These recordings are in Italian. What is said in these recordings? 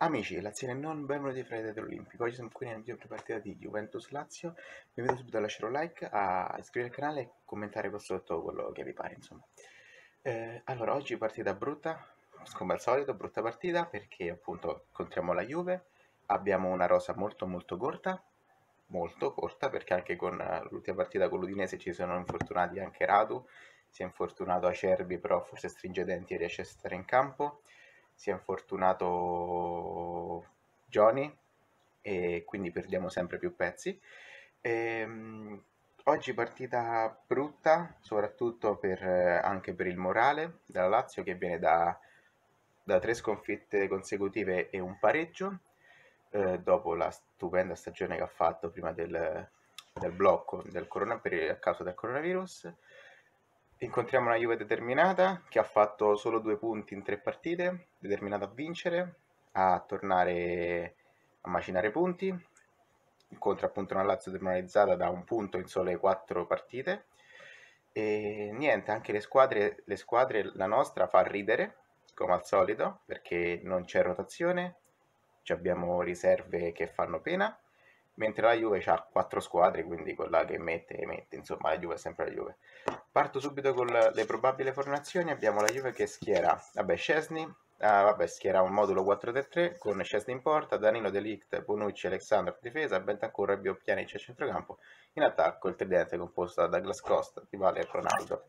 Amici, l'azione non, benvenuti fra i teatri olimpico. Oggi siamo qui nella migliore partita di Juventus-Lazio. Vi invito subito a lasciare un like, a iscrivervi al canale e commentare qua sotto quello che vi pare, insomma. Eh, allora, oggi partita brutta, come al solito, brutta partita, perché appunto incontriamo la Juve, abbiamo una rosa molto molto corta, molto corta, perché anche con l'ultima partita con l'Udinese ci sono infortunati anche Radu, si è infortunato Acerbi, però forse stringe denti e riesce a stare in campo si è infortunato Johnny e quindi perdiamo sempre più pezzi. E, ehm, oggi partita brutta, soprattutto per, eh, anche per il morale della Lazio che viene da, da tre sconfitte consecutive e un pareggio. Eh, dopo la stupenda stagione che ha fatto prima del, del blocco del corona, per, a causa del coronavirus, Incontriamo una Juve determinata che ha fatto solo due punti in tre partite, determinata a vincere, a tornare a macinare punti. Incontra appunto una Lazio demoralizzata da un punto in sole quattro partite. E niente, anche le squadre, le squadre, la nostra fa ridere, come al solito, perché non c'è rotazione, abbiamo riserve che fanno pena mentre la Juve ha quattro squadre, quindi quella che mette, mette, insomma la Juve è sempre la Juve. Parto subito con le probabili formazioni, abbiamo la Juve che schiera, vabbè, Scesni, ah, vabbè, schiera un modulo 4-3-3 con Scesni in porta, Danilo Delict, Bonucci, Alexander in difesa, Bentancur, Rabiot, Pjanic a centrocampo, in attacco il tridente composto da Douglas Costa, Dybala e Ronaldo.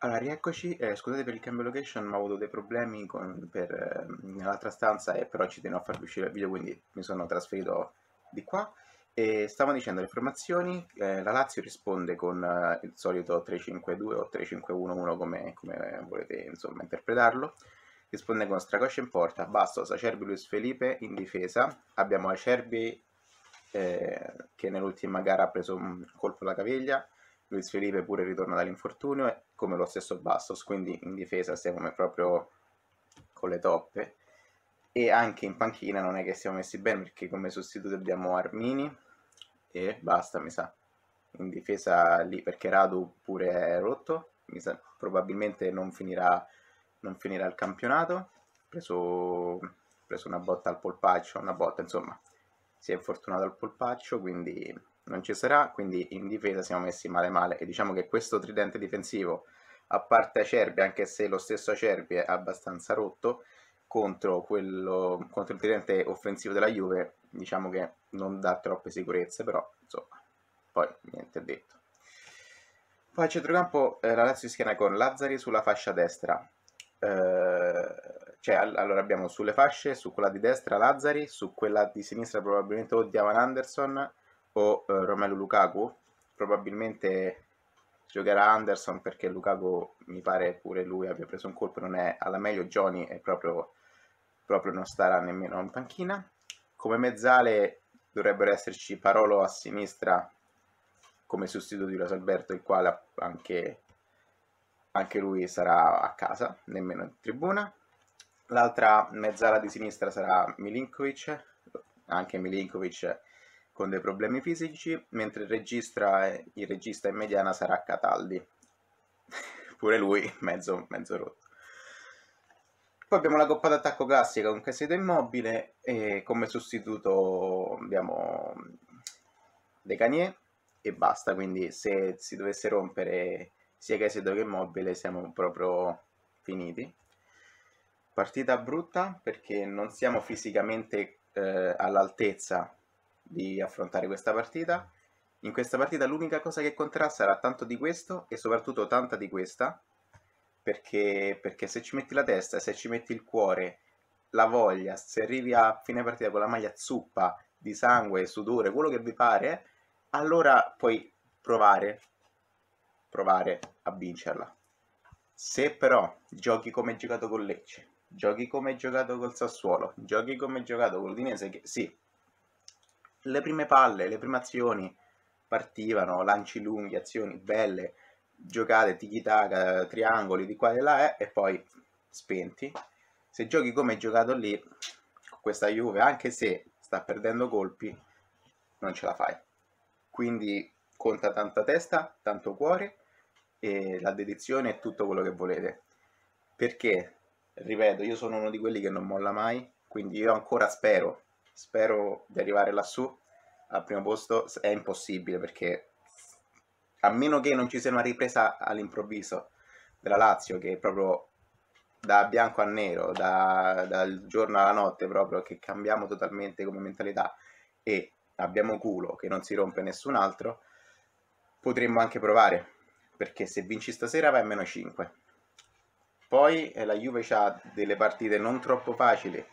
Allora, rieccoci, eh, scusate per il cambio location, ma ho avuto dei problemi con, per, eh, nell'altra stanza e però ci tenevo a farvi uscire il video, quindi mi sono trasferito di qua e stavano dicendo le informazioni, eh, la Lazio risponde con eh, il solito 3-5-2 o 3-5-1-1 come, come volete insomma interpretarlo, risponde con Stracoscia in porta, Bastos, Acerbi, Luis Felipe in difesa, abbiamo Acerbi eh, che nell'ultima gara ha preso un colpo alla caviglia, Luis Felipe pure ritorna dall'infortunio, come lo stesso Bastos, quindi in difesa siamo proprio con le toppe e anche in panchina non è che siamo messi bene perché come sostituto abbiamo Armini e basta mi sa in difesa lì perché Radu pure è rotto mi sa, probabilmente non finirà, non finirà il campionato preso, preso una botta al polpaccio una botta insomma si è infortunato al polpaccio quindi non ci sarà quindi in difesa siamo messi male male e diciamo che questo tridente difensivo a parte Acerbi anche se lo stesso Acerbi è abbastanza rotto contro, quello, contro il tridente offensivo della Juve, diciamo che non dà troppe sicurezze, però insomma, poi niente detto. Poi a centrocampo eh, la Lazio schiena con Lazzari sulla fascia destra. Eh, cioè, all- allora abbiamo sulle fasce, su quella di destra Lazzari, su quella di sinistra probabilmente o Diavan Anderson o eh, Romelu Lukaku. Probabilmente giocherà Anderson perché Lukaku mi pare pure lui abbia preso un colpo, non è alla meglio Johnny è proprio proprio non starà nemmeno in panchina. Come mezzale dovrebbero esserci Parolo a sinistra come sostituto di Rosalberto, il quale anche, anche lui sarà a casa, nemmeno in tribuna. L'altra mezzala di sinistra sarà Milinkovic, anche Milinkovic con dei problemi fisici, mentre il regista, il regista in mediana sarà Cataldi, pure lui mezzo, mezzo rotto. Poi abbiamo la coppa d'attacco classica con Caseta Immobile e come sostituto abbiamo De Canier e basta, quindi se si dovesse rompere sia Caseta che Immobile siamo proprio finiti. Partita brutta perché non siamo fisicamente eh, all'altezza di affrontare questa partita. In questa partita l'unica cosa che conterà sarà tanto di questo e soprattutto tanta di questa, perché, perché se ci metti la testa, se ci metti il cuore, la voglia, se arrivi a fine partita con la maglia zuppa di sangue, sudore, quello che vi pare, allora puoi provare, provare a vincerla. Se però giochi come hai giocato con Lecce, giochi come hai giocato col Sassuolo, giochi come hai giocato con l'Udinese, che sì, le prime palle, le prime azioni partivano, lanci lunghi, azioni belle, giocate tiki taka, triangoli di qua e di là eh, e poi spenti. Se giochi come hai giocato lì, con questa Juve, anche se sta perdendo colpi, non ce la fai. Quindi conta tanta testa, tanto cuore e la dedizione e tutto quello che volete. Perché, ripeto, io sono uno di quelli che non molla mai, quindi io ancora spero, spero di arrivare lassù al primo posto, è impossibile perché a meno che non ci sia una ripresa all'improvviso della Lazio, che è proprio da bianco a nero, da, dal giorno alla notte proprio, che cambiamo totalmente come mentalità e abbiamo culo che non si rompe nessun altro, potremmo anche provare, perché se vinci stasera vai a meno 5. Poi eh, la Juve ha delle partite non troppo facili,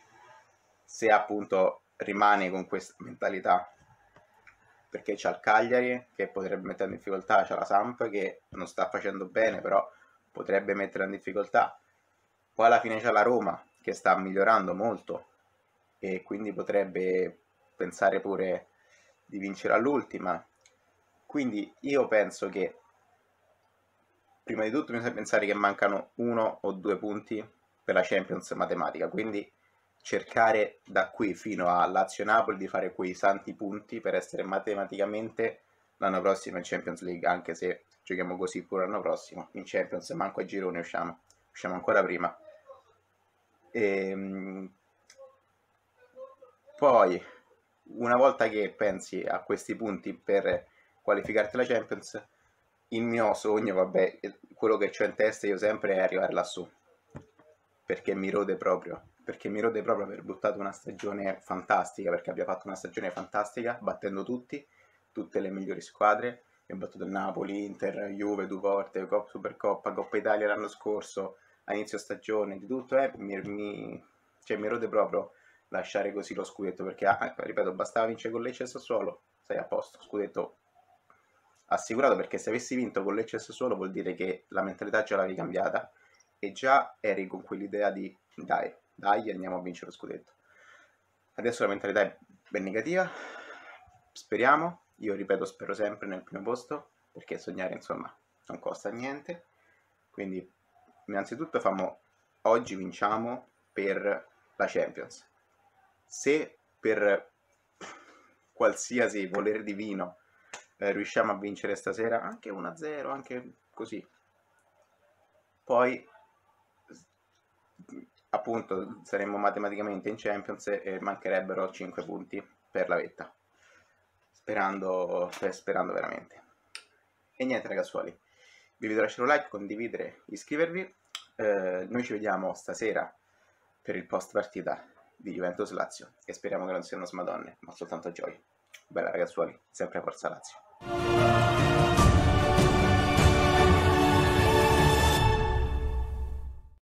se appunto rimane con questa mentalità perché c'è il Cagliari che potrebbe mettere in difficoltà, c'è la Samp che non sta facendo bene, però potrebbe mettere in difficoltà. Poi alla fine c'è la Roma che sta migliorando molto e quindi potrebbe pensare pure di vincere all'ultima. Quindi io penso che prima di tutto bisogna pensare che mancano uno o due punti per la Champions matematica, quindi cercare da qui fino a Lazio-Napoli di fare quei santi punti per essere matematicamente l'anno prossimo in Champions League, anche se giochiamo così pure l'anno prossimo in Champions, manco a girone usciamo, usciamo ancora prima. E, ehm, poi, una volta che pensi a questi punti per qualificarti alla Champions, il mio sogno, vabbè, quello che ho in testa io sempre è arrivare lassù, perché mi rode proprio perché mi rode proprio aver buttato una stagione fantastica, perché abbia fatto una stagione fantastica, battendo tutti, tutte le migliori squadre, abbiamo battuto Napoli, Inter, Juve, Duporte, Cop Supercoppa, Coppa Italia l'anno scorso, a inizio stagione, di tutto, eh, mi, mi, cioè, mi rode proprio lasciare così lo scudetto, perché, ah, eh, ripeto, bastava vincere con Lecce e Sassuolo, sei a posto, scudetto assicurato, perché se avessi vinto con Lecce e Sassuolo vuol dire che la mentalità già l'avevi cambiata, e già eri con quell'idea di, dai, dai, andiamo a vincere lo scudetto. Adesso la mentalità è ben negativa, speriamo, io ripeto spero sempre nel primo posto, perché sognare insomma non costa niente, quindi innanzitutto famo, oggi vinciamo per la Champions. Se per qualsiasi voler divino eh, riusciamo a vincere stasera, anche 1-0, anche così, poi appunto saremmo matematicamente in Champions e mancherebbero 5 punti per la vetta. Sperando, cioè, sperando veramente. E niente ragazzuoli, vi vedo lasciare un like, condividere, iscrivervi. Eh, noi ci vediamo stasera per il post partita di Juventus-Lazio e speriamo che non siano smadonne, ma soltanto gioie. Bella ragazzuoli, sempre a Forza Lazio.